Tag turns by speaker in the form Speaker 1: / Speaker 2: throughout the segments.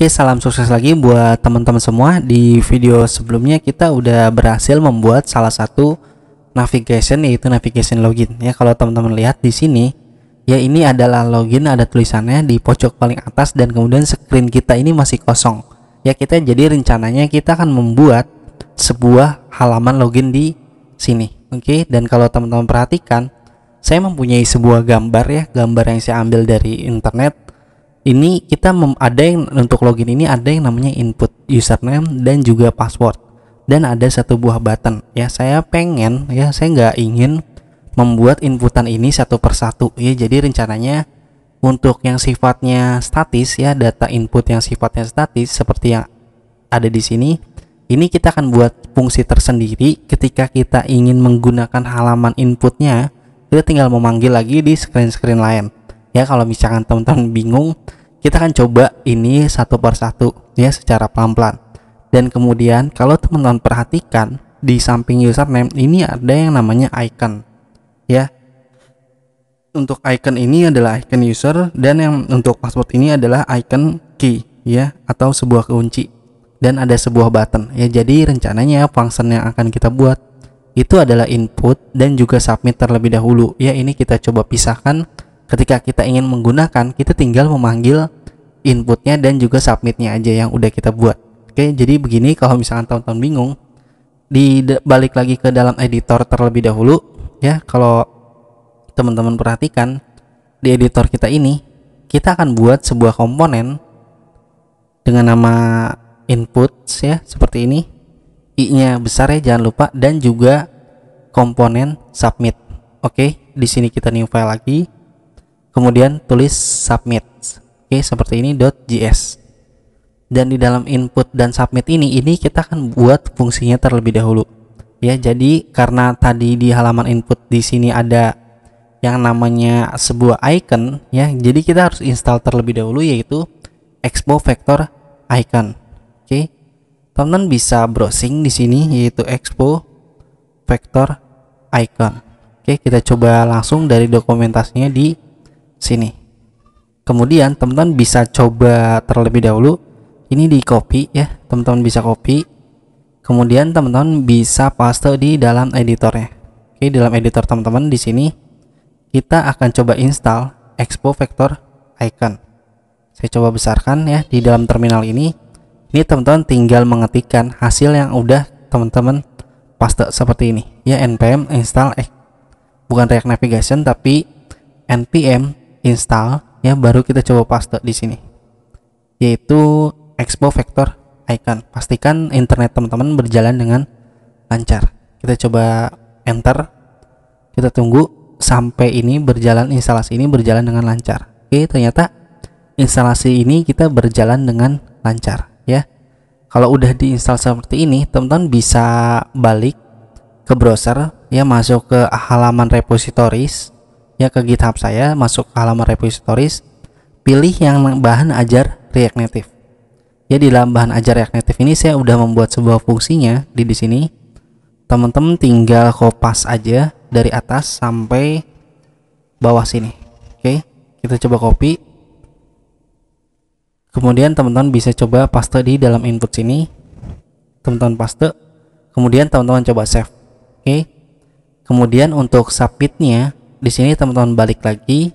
Speaker 1: Oke, salam sukses lagi buat teman-teman semua. Di video sebelumnya kita udah berhasil membuat salah satu navigation yaitu navigation login. Ya, kalau teman-teman lihat di sini, ya ini adalah login ada tulisannya di pojok paling atas dan kemudian screen kita ini masih kosong. Ya, kita jadi rencananya kita akan membuat sebuah halaman login di sini. Oke, dan kalau teman-teman perhatikan, saya mempunyai sebuah gambar ya, gambar yang saya ambil dari internet ini kita mem, ada yang untuk login ini ada yang namanya input username dan juga password dan ada satu buah button ya saya pengen ya saya nggak ingin membuat inputan ini satu persatu ya jadi rencananya untuk yang sifatnya statis ya data input yang sifatnya statis seperti yang ada di sini ini kita akan buat fungsi tersendiri ketika kita ingin menggunakan halaman inputnya kita tinggal memanggil lagi di screen-screen lain ya kalau misalkan teman-teman bingung kita akan coba ini satu persatu ya secara pelan-pelan dan kemudian kalau teman-teman perhatikan di samping username ini ada yang namanya icon ya untuk icon ini adalah icon user dan yang untuk password ini adalah icon key ya atau sebuah kunci dan ada sebuah button ya jadi rencananya function yang akan kita buat itu adalah input dan juga submit terlebih dahulu ya ini kita coba pisahkan ketika kita ingin menggunakan kita tinggal memanggil inputnya dan juga submitnya aja yang udah kita buat oke jadi begini kalau misalkan teman-teman bingung di balik lagi ke dalam editor terlebih dahulu ya kalau teman-teman perhatikan di editor kita ini kita akan buat sebuah komponen dengan nama input ya seperti ini i nya besar ya jangan lupa dan juga komponen submit oke di sini kita new file lagi kemudian tulis submit oke seperti ini .js dan di dalam input dan submit ini ini kita akan buat fungsinya terlebih dahulu ya jadi karena tadi di halaman input di sini ada yang namanya sebuah icon ya jadi kita harus install terlebih dahulu yaitu expo vector icon oke okay. teman-teman bisa browsing di sini yaitu expo vector icon oke kita coba langsung dari dokumentasinya di sini kemudian teman-teman bisa coba terlebih dahulu ini di copy ya teman-teman bisa copy kemudian teman-teman bisa paste di dalam editornya oke dalam editor teman-teman di sini kita akan coba install expo vector icon saya coba besarkan ya di dalam terminal ini ini teman-teman tinggal mengetikkan hasil yang udah teman-teman paste seperti ini ya npm install eh, bukan react navigation tapi npm install ya baru kita coba paste di sini yaitu expo vector icon pastikan internet teman-teman berjalan dengan lancar kita coba enter kita tunggu sampai ini berjalan instalasi ini berjalan dengan lancar oke ternyata instalasi ini kita berjalan dengan lancar ya kalau udah diinstal seperti ini teman-teman bisa balik ke browser ya masuk ke halaman repositories ya ke GitHub saya, masuk ke halaman repositories, pilih yang bahan ajar React Native. Ya di dalam bahan ajar React Native ini saya udah membuat sebuah fungsinya di di sini. Teman-teman tinggal copas aja dari atas sampai bawah sini. Oke, kita coba copy. Kemudian teman-teman bisa coba paste di dalam input sini. Teman-teman paste. Kemudian teman-teman coba save. Oke. Kemudian untuk submitnya di sini teman-teman balik lagi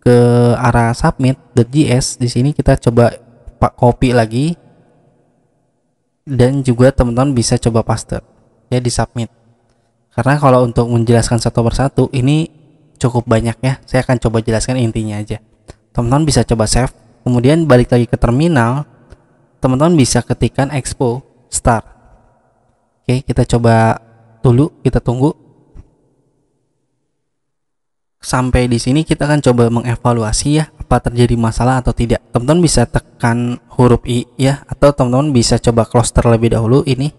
Speaker 1: ke arah submit submit.js di sini kita coba pak copy lagi dan juga teman-teman bisa coba paste ya di submit karena kalau untuk menjelaskan satu persatu ini cukup banyak ya saya akan coba jelaskan intinya aja teman-teman bisa coba save kemudian balik lagi ke terminal teman-teman bisa ketikkan expo start oke kita coba dulu kita tunggu sampai di sini kita akan coba mengevaluasi ya apa terjadi masalah atau tidak. Teman-teman bisa tekan huruf I ya atau teman-teman bisa coba close terlebih dahulu ini.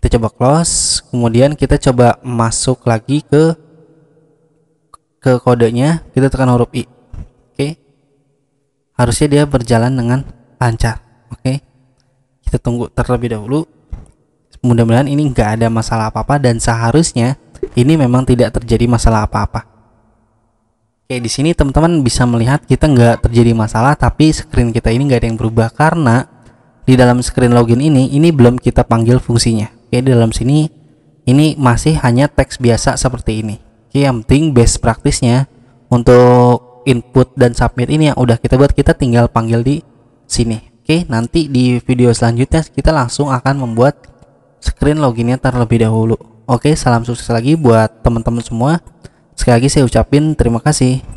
Speaker 1: Kita coba close, kemudian kita coba masuk lagi ke ke kodenya, kita tekan huruf I. Oke. Harusnya dia berjalan dengan lancar. Oke. Kita tunggu terlebih dahulu. Mudah-mudahan ini enggak ada masalah apa-apa dan seharusnya ini memang tidak terjadi masalah apa-apa. Oke, di sini teman-teman bisa melihat kita nggak terjadi masalah, tapi screen kita ini nggak ada yang berubah karena di dalam screen login ini, ini belum kita panggil fungsinya. Oke, di dalam sini ini masih hanya teks biasa seperti ini. Oke, yang penting best praktisnya untuk input dan submit ini yang udah kita buat, kita tinggal panggil di sini. Oke, nanti di video selanjutnya kita langsung akan membuat screen loginnya terlebih dahulu. Oke, salam sukses lagi buat teman-teman semua. Sekali lagi saya ucapin terima kasih.